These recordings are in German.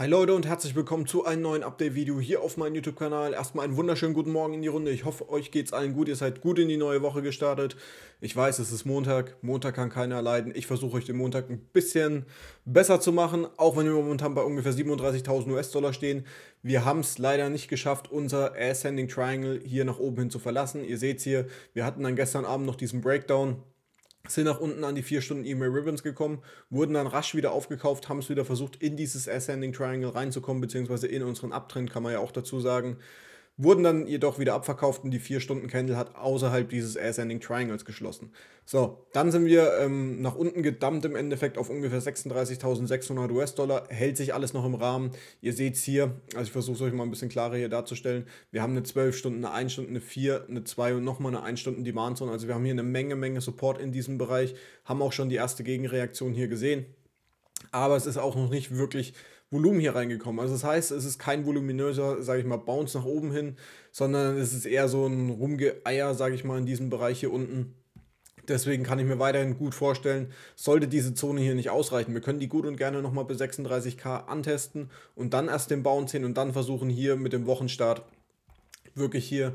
Hi Leute und herzlich willkommen zu einem neuen Update-Video hier auf meinem YouTube-Kanal. Erstmal einen wunderschönen guten Morgen in die Runde. Ich hoffe, euch geht's allen gut. Ihr seid gut in die neue Woche gestartet. Ich weiß, es ist Montag. Montag kann keiner leiden. Ich versuche euch den Montag ein bisschen besser zu machen, auch wenn wir momentan bei ungefähr 37.000 US-Dollar stehen. Wir haben es leider nicht geschafft, unser Ascending Triangle hier nach oben hin zu verlassen. Ihr seht's hier, wir hatten dann gestern Abend noch diesen Breakdown sind nach unten an die 4 Stunden E-Mail Ribbons gekommen, wurden dann rasch wieder aufgekauft, haben es wieder versucht, in dieses Ascending Triangle reinzukommen, beziehungsweise in unseren Uptrend, kann man ja auch dazu sagen wurden dann jedoch wieder abverkauft und die 4-Stunden-Candle hat außerhalb dieses Ascending Triangles geschlossen. So, dann sind wir ähm, nach unten gedammt im Endeffekt auf ungefähr 36.600 US-Dollar. Hält sich alles noch im Rahmen. Ihr seht es hier, also ich versuche es euch mal ein bisschen klarer hier darzustellen. Wir haben eine 12 Stunden, eine 1 stunden eine 4, eine 2 und nochmal eine 1 Stunden Demand Zone. Also wir haben hier eine Menge, Menge Support in diesem Bereich. Haben auch schon die erste Gegenreaktion hier gesehen. Aber es ist auch noch nicht wirklich Volumen hier reingekommen. Also das heißt, es ist kein voluminöser, sage ich mal, Bounce nach oben hin, sondern es ist eher so ein Rumgeeier, sage ich mal, in diesem Bereich hier unten. Deswegen kann ich mir weiterhin gut vorstellen, sollte diese Zone hier nicht ausreichen. Wir können die gut und gerne nochmal bis 36k antesten und dann erst den Bounce hin und dann versuchen hier mit dem Wochenstart wirklich hier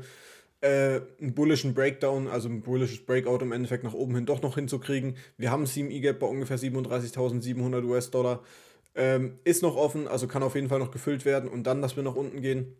äh, einen bullischen Breakdown, also ein bullisches Breakout im Endeffekt nach oben hin doch noch hinzukriegen. Wir haben 7 E-Gap bei ungefähr 37.700 US-Dollar. Ähm, ist noch offen, also kann auf jeden Fall noch gefüllt werden und dann, dass wir nach unten gehen.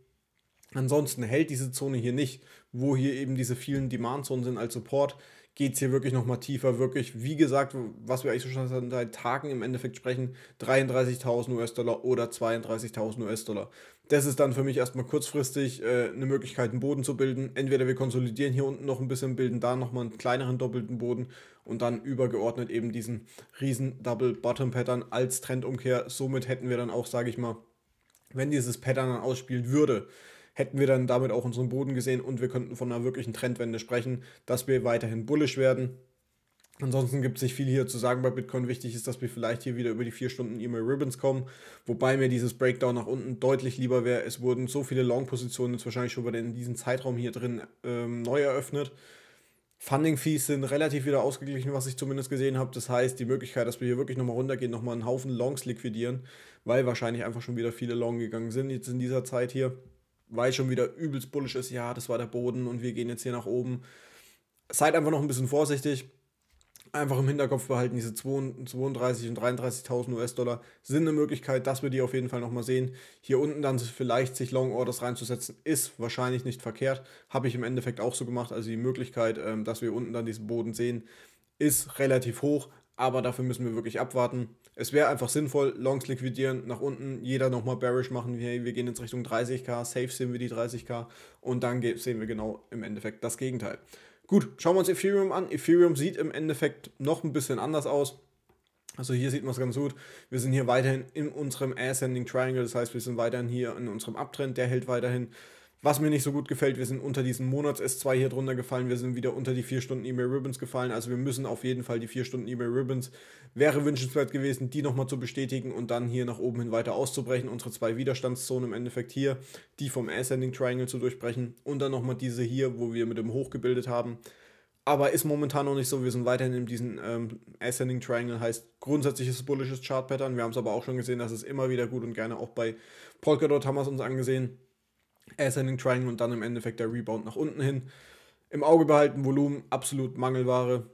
Ansonsten hält diese Zone hier nicht, wo hier eben diese vielen Demand-Zonen sind als Support, geht es hier wirklich nochmal tiefer. Wirklich, wie gesagt, was wir eigentlich schon seit Tagen im Endeffekt sprechen, 33.000 US-Dollar oder 32.000 US-Dollar das ist dann für mich erstmal kurzfristig äh, eine Möglichkeit, einen Boden zu bilden. Entweder wir konsolidieren hier unten noch ein bisschen, bilden da nochmal einen kleineren doppelten Boden und dann übergeordnet eben diesen riesen Double Bottom Pattern als Trendumkehr. Somit hätten wir dann auch, sage ich mal, wenn dieses Pattern dann ausspielen würde, hätten wir dann damit auch unseren Boden gesehen und wir könnten von einer wirklichen Trendwende sprechen, dass wir weiterhin bullisch werden. Ansonsten gibt es nicht viel hier zu sagen bei Bitcoin. Wichtig ist, dass wir vielleicht hier wieder über die 4 Stunden E-Mail Ribbons kommen, wobei mir dieses Breakdown nach unten deutlich lieber wäre. Es wurden so viele Long-Positionen jetzt wahrscheinlich schon in diesem Zeitraum hier drin ähm, neu eröffnet. Funding-Fees sind relativ wieder ausgeglichen, was ich zumindest gesehen habe. Das heißt, die Möglichkeit, dass wir hier wirklich nochmal runtergehen, nochmal einen Haufen Longs liquidieren, weil wahrscheinlich einfach schon wieder viele Long gegangen sind jetzt in dieser Zeit hier, weil schon wieder übelst bullisch ist, ja, das war der Boden und wir gehen jetzt hier nach oben. Seid einfach noch ein bisschen vorsichtig einfach im Hinterkopf behalten, diese 32.000 und 33.000 US-Dollar sind eine Möglichkeit, dass wir die auf jeden Fall nochmal sehen. Hier unten dann vielleicht sich Long Orders reinzusetzen, ist wahrscheinlich nicht verkehrt. Habe ich im Endeffekt auch so gemacht. Also die Möglichkeit, ähm, dass wir unten dann diesen Boden sehen, ist relativ hoch, aber dafür müssen wir wirklich abwarten. Es wäre einfach sinnvoll, Longs liquidieren, nach unten, jeder nochmal bearish machen, hey, wir gehen jetzt Richtung 30k, safe sehen wir die 30k und dann sehen wir genau im Endeffekt das Gegenteil. Gut, schauen wir uns Ethereum an. Ethereum sieht im Endeffekt noch ein bisschen anders aus. Also hier sieht man es ganz gut. Wir sind hier weiterhin in unserem Ascending Triangle, das heißt, wir sind weiterhin hier in unserem Uptrend, der hält weiterhin. Was mir nicht so gut gefällt, wir sind unter diesen Monats S2 hier drunter gefallen, wir sind wieder unter die 4 Stunden E-Mail Ribbons gefallen, also wir müssen auf jeden Fall die 4 Stunden E-Mail Ribbons, wäre wünschenswert gewesen, die nochmal zu bestätigen und dann hier nach oben hin weiter auszubrechen, unsere zwei Widerstandszonen im Endeffekt hier, die vom Ascending Triangle zu durchbrechen und dann nochmal diese hier, wo wir mit dem Hoch gebildet haben, aber ist momentan noch nicht so. Wir sind weiterhin in diesem ähm, Ascending Triangle, heißt grundsätzliches bullisches Chart-Pattern. Wir haben es aber auch schon gesehen, dass es immer wieder gut und gerne auch bei Polkadot haben wir es uns angesehen. Ascending Triangle und dann im Endeffekt der Rebound nach unten hin. Im Auge behalten, Volumen absolut Mangelware.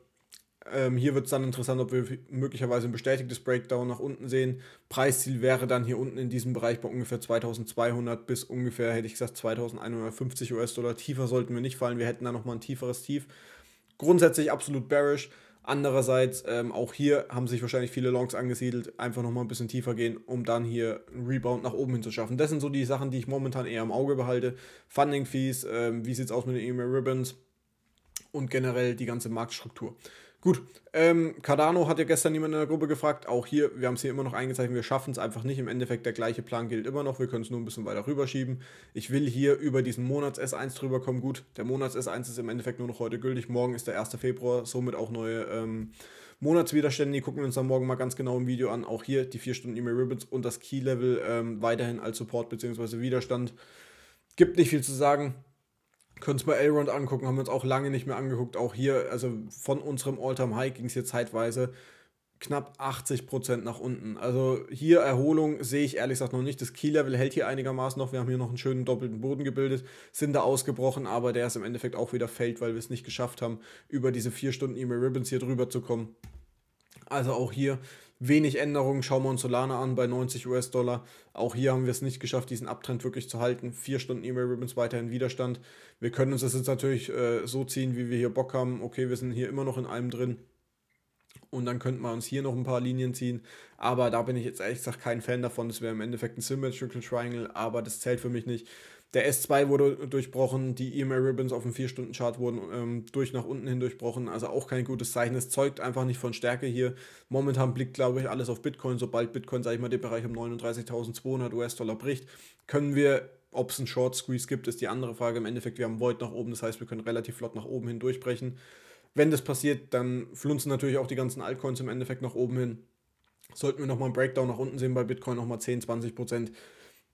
Ähm, hier wird es dann interessant, ob wir möglicherweise ein bestätigtes Breakdown nach unten sehen. Preisziel wäre dann hier unten in diesem Bereich bei ungefähr 2200 bis ungefähr, hätte ich gesagt, 2150 US-Dollar. Tiefer sollten wir nicht fallen, wir hätten da nochmal ein tieferes Tief. Grundsätzlich absolut bearish. Andererseits, ähm, auch hier haben sich wahrscheinlich viele Longs angesiedelt, einfach nochmal ein bisschen tiefer gehen, um dann hier einen Rebound nach oben hin zu schaffen. Das sind so die Sachen, die ich momentan eher im Auge behalte. Funding Fees, ähm, wie sieht es aus mit den E-Mail Ribbons und generell die ganze Marktstruktur. Gut, ähm, Cardano hat ja gestern jemand in der Gruppe gefragt. Auch hier, wir haben es hier immer noch eingezeichnet, wir schaffen es einfach nicht. Im Endeffekt, der gleiche Plan gilt immer noch. Wir können es nur ein bisschen weiter rüberschieben. Ich will hier über diesen Monats S1 drüber kommen. Gut, der Monats S1 ist im Endeffekt nur noch heute gültig. Morgen ist der 1. Februar, somit auch neue ähm, Monatswiderstände. Die gucken wir uns dann morgen mal ganz genau im Video an. Auch hier die 4 Stunden E-Mail Ribbons und das Key Level ähm, weiterhin als Support bzw. Widerstand. Gibt nicht viel zu sagen können es bei Elrond angucken, haben wir uns auch lange nicht mehr angeguckt. Auch hier, also von unserem All-Time-High ging es hier zeitweise knapp 80 nach unten. Also hier Erholung sehe ich ehrlich gesagt noch nicht. Das Key-Level hält hier einigermaßen noch. Wir haben hier noch einen schönen doppelten Boden gebildet, sind da ausgebrochen, aber der ist im Endeffekt auch wieder fällt, weil wir es nicht geschafft haben, über diese vier Stunden E-Mail Ribbons hier drüber zu kommen. Also auch hier wenig Änderungen. Schauen wir uns Solana an bei 90 US-Dollar. Auch hier haben wir es nicht geschafft, diesen Abtrend wirklich zu halten. Vier Stunden E-Mail Ribbons weiterhin Widerstand. Wir können uns das jetzt natürlich äh, so ziehen, wie wir hier Bock haben. Okay, wir sind hier immer noch in einem drin. Und dann könnten wir uns hier noch ein paar Linien ziehen. Aber da bin ich jetzt ehrlich gesagt kein Fan davon. Das wäre im Endeffekt ein Symmetrical Triangle, aber das zählt für mich nicht. Der S2 wurde durchbrochen, die EMA Ribbons auf dem 4-Stunden-Chart wurden ähm, durch nach unten hin durchbrochen, also auch kein gutes Zeichen. Es zeugt einfach nicht von Stärke hier. Momentan blickt, glaube ich, alles auf Bitcoin. Sobald Bitcoin, sage ich mal, den Bereich um 39.200 US-Dollar bricht, können wir ob es einen Short Squeeze gibt, ist die andere Frage. Im Endeffekt, wir haben Void nach oben, das heißt, wir können relativ flott nach oben hin durchbrechen. Wenn das passiert, dann flunzen natürlich auch die ganzen Altcoins im Endeffekt nach oben hin. Sollten wir nochmal einen Breakdown nach unten sehen bei Bitcoin, nochmal 10, 20 Prozent,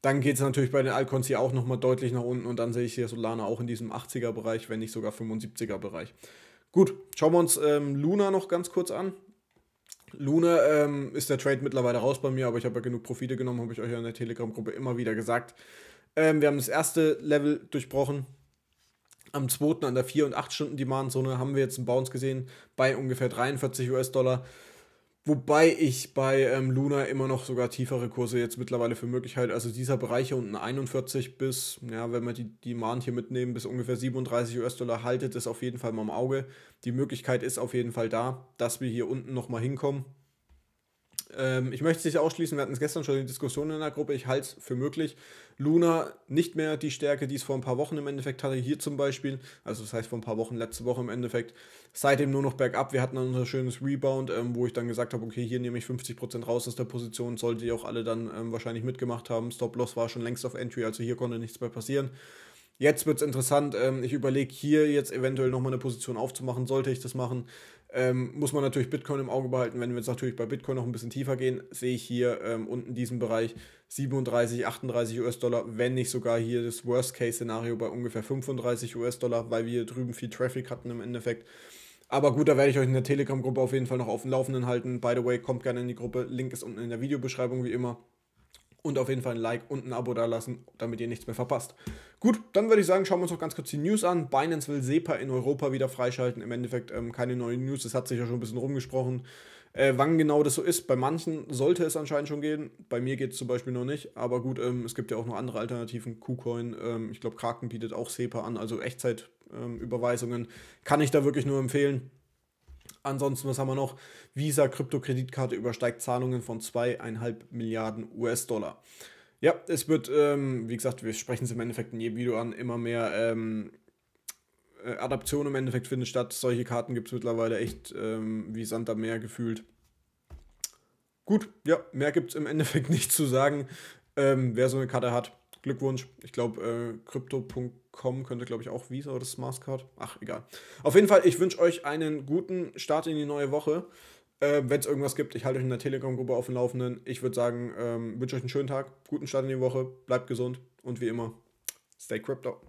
dann geht es natürlich bei den Alcons hier auch nochmal deutlich nach unten und dann sehe ich hier Solana auch in diesem 80er-Bereich, wenn nicht sogar 75er-Bereich. Gut, schauen wir uns ähm, Luna noch ganz kurz an. Luna ähm, ist der Trade mittlerweile raus bei mir, aber ich habe ja genug Profite genommen, habe ich euch ja in der Telegram-Gruppe immer wieder gesagt. Ähm, wir haben das erste Level durchbrochen. Am 2. an der 4- und 8-Stunden-Demand-Zone haben wir jetzt einen Bounce gesehen bei ungefähr 43 US-Dollar. Wobei ich bei ähm, Luna immer noch sogar tiefere Kurse jetzt mittlerweile für möglich halte. Also dieser Bereich hier unten 41 bis, ja, wenn wir die Demand hier mitnehmen, bis ungefähr 37 US-Dollar, haltet es auf jeden Fall mal im Auge. Die Möglichkeit ist auf jeden Fall da, dass wir hier unten nochmal hinkommen. Ähm, ich möchte es nicht ausschließen, wir hatten es gestern schon in der Diskussion in der Gruppe. Ich halte es für möglich. Luna nicht mehr die Stärke, die es vor ein paar Wochen im Endeffekt hatte. Hier zum Beispiel, also das heißt vor ein paar Wochen, letzte Woche im Endeffekt. Seitdem nur noch bergab. Wir hatten dann unser schönes Rebound, ähm, wo ich dann gesagt habe, okay, hier nehme ich 50% raus aus der Position. Sollte die auch alle dann ähm, wahrscheinlich mitgemacht haben. Stop-Loss war schon längst auf Entry, also hier konnte nichts mehr passieren. Jetzt wird es interessant. Ähm, ich überlege hier jetzt eventuell nochmal eine Position aufzumachen. Sollte ich das machen? Ähm, muss man natürlich Bitcoin im Auge behalten. Wenn wir jetzt natürlich bei Bitcoin noch ein bisschen tiefer gehen, sehe ich hier ähm, unten diesen Bereich 37, 38 US-Dollar, wenn nicht sogar hier das Worst-Case-Szenario bei ungefähr 35 US-Dollar, weil wir hier drüben viel Traffic hatten im Endeffekt. Aber gut, da werde ich euch in der Telegram-Gruppe auf jeden Fall noch auf dem Laufenden halten. By the way, kommt gerne in die Gruppe. Link ist unten in der Videobeschreibung wie immer und auf jeden Fall ein Like und ein Abo da lassen, damit ihr nichts mehr verpasst. Gut, dann würde ich sagen, schauen wir uns noch ganz kurz die News an. Binance will SEPA in Europa wieder freischalten. Im Endeffekt ähm, keine neuen News, das hat sich ja schon ein bisschen rumgesprochen. Äh, wann genau das so ist, bei manchen sollte es anscheinend schon gehen. Bei mir geht es zum Beispiel noch nicht. Aber gut, ähm, es gibt ja auch noch andere Alternativen. KuCoin, ähm, ich glaube, Kraken bietet auch SEPA an, also Echtzeitüberweisungen. Ähm, kann ich da wirklich nur empfehlen. Ansonsten, was haben wir noch? Visa Kryptokreditkarte übersteigt Zahlungen von 2,5 Milliarden US-Dollar. Ja, es wird, ähm, wie gesagt, wir sprechen es im Endeffekt in jedem Video an, immer mehr ähm, äh, Adaption im Endeffekt findet statt. Solche Karten gibt es mittlerweile echt ähm, wie Sand am Meer gefühlt. Gut, ja, mehr gibt es im Endeffekt nicht zu sagen. Ähm, wer so eine Karte hat, Glückwunsch. Ich glaube, äh, crypto.com könnte, glaube ich, auch Visa oder Smartcard. Ach, egal. Auf jeden Fall, ich wünsche euch einen guten Start in die neue Woche. Äh, Wenn es irgendwas gibt, ich halte euch in der Telegram-Gruppe auf dem Laufenden. Ich würde sagen, ähm, wünsche euch einen schönen Tag, guten Start in die Woche, bleibt gesund und wie immer, stay crypto.